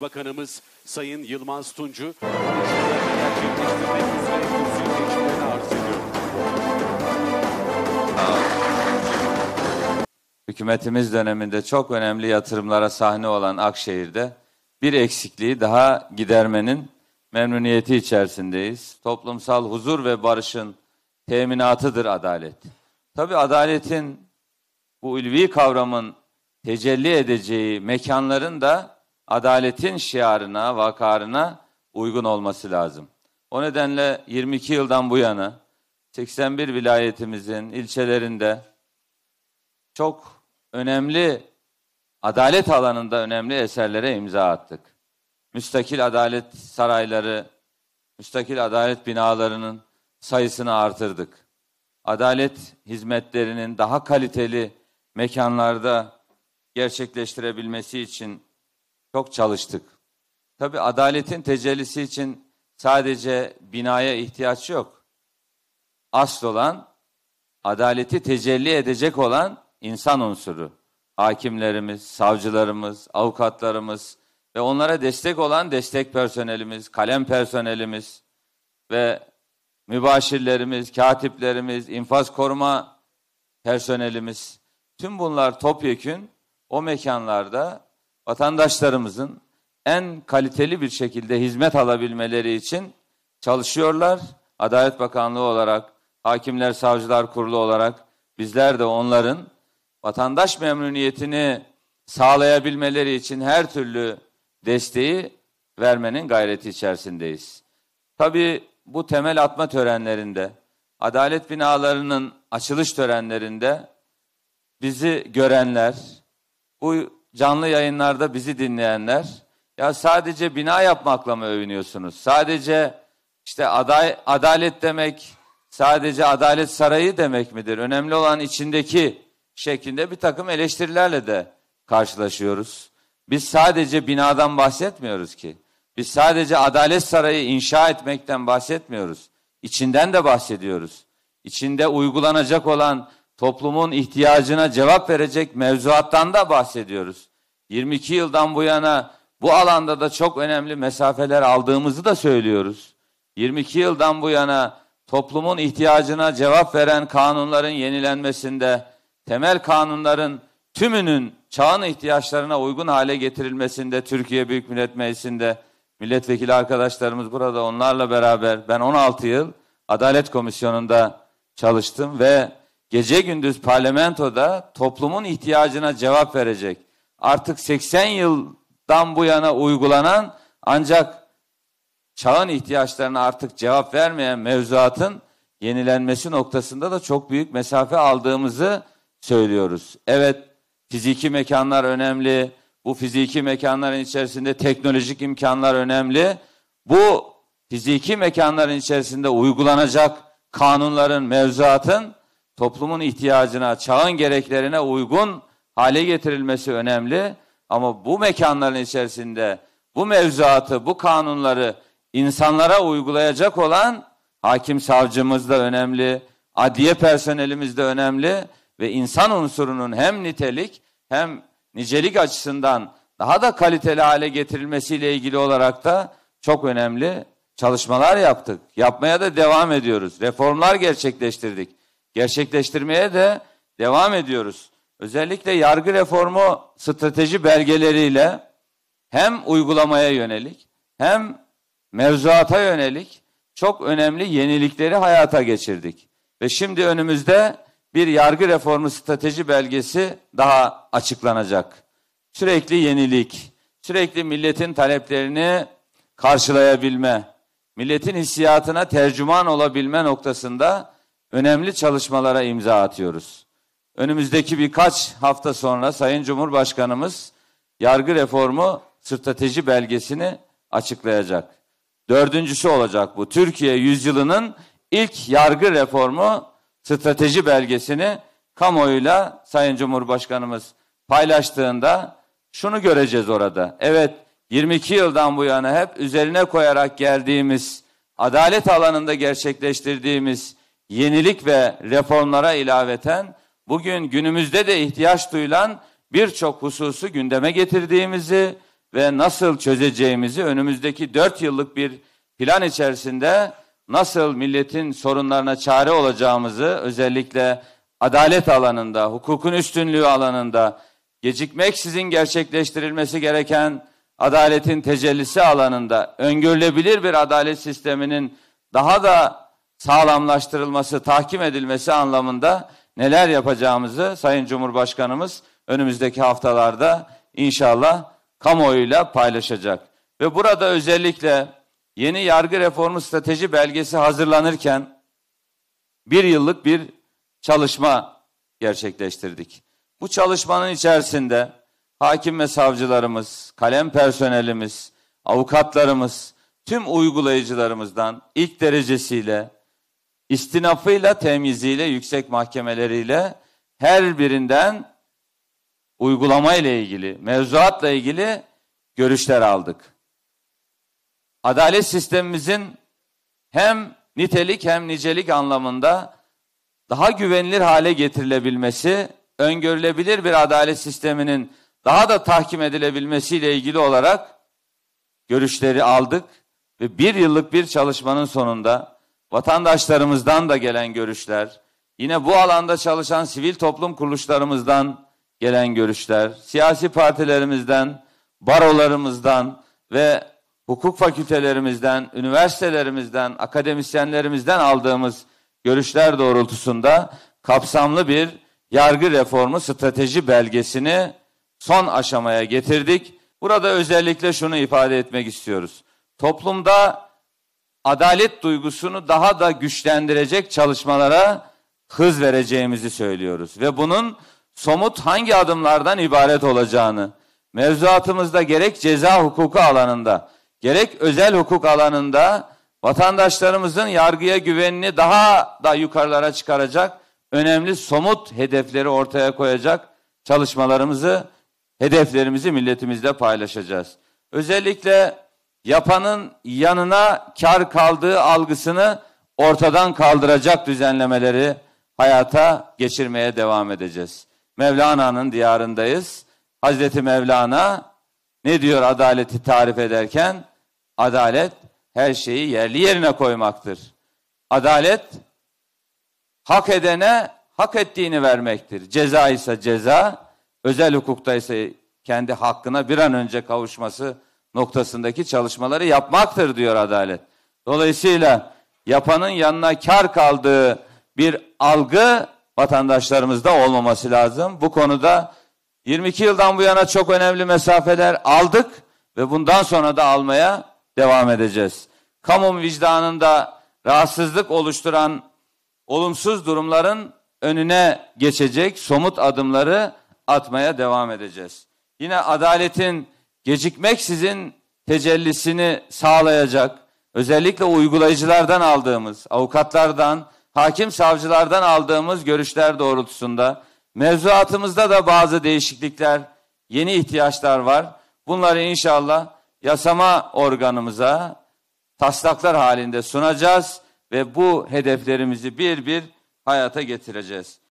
Bakanımız Sayın Yılmaz Tuncu Hükümetimiz döneminde çok önemli yatırımlara sahne olan Akşehir'de bir eksikliği daha gidermenin memnuniyeti içerisindeyiz. Toplumsal huzur ve barışın teminatıdır adalet. Tabi adaletin bu ulvi kavramın tecelli edeceği mekanların da adaletin şiarına, vakarına uygun olması lazım. O nedenle 22 yıldan bu yana 81 vilayetimizin ilçelerinde çok önemli adalet alanında önemli eserlere imza attık. Müstakil adalet sarayları, müstakil adalet binalarının sayısını artırdık. Adalet hizmetlerinin daha kaliteli mekanlarda gerçekleştirebilmesi için çok çalıştık. Tabi adaletin tecellisi için sadece binaya ihtiyaç yok. Asıl olan adaleti tecelli edecek olan insan unsuru. Hakimlerimiz, savcılarımız, avukatlarımız ve onlara destek olan destek personelimiz, kalem personelimiz ve mübaşirlerimiz, katiplerimiz, infaz koruma personelimiz. Tüm bunlar topyekün o mekanlarda vatandaşlarımızın en kaliteli bir şekilde hizmet alabilmeleri için çalışıyorlar. Adalet Bakanlığı olarak, Hakimler Savcılar Kurulu olarak bizler de onların vatandaş memnuniyetini sağlayabilmeleri için her türlü desteği vermenin gayreti içerisindeyiz. Tabii bu temel atma törenlerinde, adalet binalarının açılış törenlerinde bizi görenler, bu canlı yayınlarda bizi dinleyenler ya sadece bina yapmakla mı övünüyorsunuz? Sadece işte aday, adalet demek sadece adalet sarayı demek midir? Önemli olan içindeki şeklinde bir takım eleştirilerle de karşılaşıyoruz. Biz sadece binadan bahsetmiyoruz ki. Biz sadece adalet sarayı inşa etmekten bahsetmiyoruz. İçinden de bahsediyoruz. İçinde uygulanacak olan toplumun ihtiyacına cevap verecek mevzuattan da bahsediyoruz. 22 yıldan bu yana bu alanda da çok önemli mesafeler aldığımızı da söylüyoruz. 22 yıldan bu yana toplumun ihtiyacına cevap veren kanunların yenilenmesinde, temel kanunların tümünün çağın ihtiyaçlarına uygun hale getirilmesinde Türkiye Büyük Millet Meclisi'nde milletvekili arkadaşlarımız burada onlarla beraber ben 16 yıl Adalet Komisyonu'nda çalıştım ve Gece gündüz parlamentoda toplumun ihtiyacına cevap verecek. Artık 80 yıldan bu yana uygulanan ancak çağın ihtiyaçlarına artık cevap vermeyen mevzuatın yenilenmesi noktasında da çok büyük mesafe aldığımızı söylüyoruz. Evet fiziki mekanlar önemli. Bu fiziki mekanların içerisinde teknolojik imkanlar önemli. Bu fiziki mekanların içerisinde uygulanacak kanunların, mevzuatın toplumun ihtiyacına, çağın gereklerine uygun hale getirilmesi önemli. Ama bu mekanların içerisinde bu mevzuatı, bu kanunları insanlara uygulayacak olan hakim savcımız da önemli, adliye personelimiz de önemli ve insan unsurunun hem nitelik hem nicelik açısından daha da kaliteli hale getirilmesiyle ilgili olarak da çok önemli çalışmalar yaptık. Yapmaya da devam ediyoruz. Reformlar gerçekleştirdik gerçekleştirmeye de devam ediyoruz. Özellikle yargı reformu strateji belgeleriyle hem uygulamaya yönelik hem mevzuata yönelik çok önemli yenilikleri hayata geçirdik. Ve şimdi önümüzde bir yargı reformu strateji belgesi daha açıklanacak. Sürekli yenilik, sürekli milletin taleplerini karşılayabilme, milletin hissiyatına tercüman olabilme noktasında önemli çalışmalara imza atıyoruz. Önümüzdeki birkaç hafta sonra Sayın Cumhurbaşkanımız yargı reformu strateji belgesini açıklayacak. Dördüncüsü olacak bu. Türkiye yüzyılının ilk yargı reformu strateji belgesini kamuoyuyla Sayın Cumhurbaşkanımız paylaştığında şunu göreceğiz orada. Evet 22 yıldan bu yana hep üzerine koyarak geldiğimiz, adalet alanında gerçekleştirdiğimiz yenilik ve reformlara ilaveten bugün günümüzde de ihtiyaç duyulan birçok hususu gündeme getirdiğimizi ve nasıl çözeceğimizi önümüzdeki dört yıllık bir plan içerisinde nasıl milletin sorunlarına çare olacağımızı özellikle adalet alanında, hukukun üstünlüğü alanında gecikmeksizin gerçekleştirilmesi gereken adaletin tecellisi alanında öngörülebilir bir adalet sisteminin daha da sağlamlaştırılması, tahkim edilmesi anlamında neler yapacağımızı Sayın Cumhurbaşkanımız önümüzdeki haftalarda inşallah kamuoyuyla paylaşacak. Ve burada özellikle yeni yargı reformu strateji belgesi hazırlanırken bir yıllık bir çalışma gerçekleştirdik. Bu çalışmanın içerisinde hakim ve savcılarımız, kalem personelimiz, avukatlarımız, tüm uygulayıcılarımızdan ilk derecesiyle istinafıyla, temiziyle, yüksek mahkemeleriyle her birinden uygulama ile ilgili, mevzuatla ilgili görüşler aldık. Adalet sistemimizin hem nitelik hem nicelik anlamında daha güvenilir hale getirilebilmesi, öngörülebilir bir adalet sisteminin daha da tahkim ile ilgili olarak görüşleri aldık ve bir yıllık bir çalışmanın sonunda vatandaşlarımızdan da gelen görüşler, yine bu alanda çalışan sivil toplum kuruluşlarımızdan gelen görüşler, siyasi partilerimizden, barolarımızdan ve hukuk fakültelerimizden, üniversitelerimizden, akademisyenlerimizden aldığımız görüşler doğrultusunda kapsamlı bir yargı reformu strateji belgesini son aşamaya getirdik. Burada özellikle şunu ifade etmek istiyoruz. Toplumda adalet duygusunu daha da güçlendirecek çalışmalara hız vereceğimizi söylüyoruz ve bunun somut hangi adımlardan ibaret olacağını mevzuatımızda gerek ceza hukuku alanında gerek özel hukuk alanında vatandaşlarımızın yargıya güvenini daha da yukarılara çıkaracak önemli somut hedefleri ortaya koyacak çalışmalarımızı hedeflerimizi milletimizle paylaşacağız. Özellikle yapanın yanına kar kaldığı algısını ortadan kaldıracak düzenlemeleri hayata geçirmeye devam edeceğiz. Mevlana'nın diyarındayız. Hazreti Mevlana ne diyor adaleti tarif ederken? Adalet her şeyi yerli yerine koymaktır. Adalet hak edene hak ettiğini vermektir. Ceza ise ceza, özel hukukta ise kendi hakkına bir an önce kavuşması noktasındaki çalışmaları yapmaktır diyor adalet. Dolayısıyla yapanın yanına kar kaldığı bir algı vatandaşlarımızda olmaması lazım. Bu konuda 22 yıldan bu yana çok önemli mesafeler aldık ve bundan sonra da almaya devam edeceğiz. Kamu vicdanında rahatsızlık oluşturan olumsuz durumların önüne geçecek somut adımları atmaya devam edeceğiz. Yine adaletin gecikmeksizin tecellisini sağlayacak, özellikle uygulayıcılardan aldığımız, avukatlardan, hakim savcılardan aldığımız görüşler doğrultusunda mevzuatımızda da bazı değişiklikler, yeni ihtiyaçlar var. Bunları inşallah yasama organımıza taslaklar halinde sunacağız ve bu hedeflerimizi bir bir hayata getireceğiz.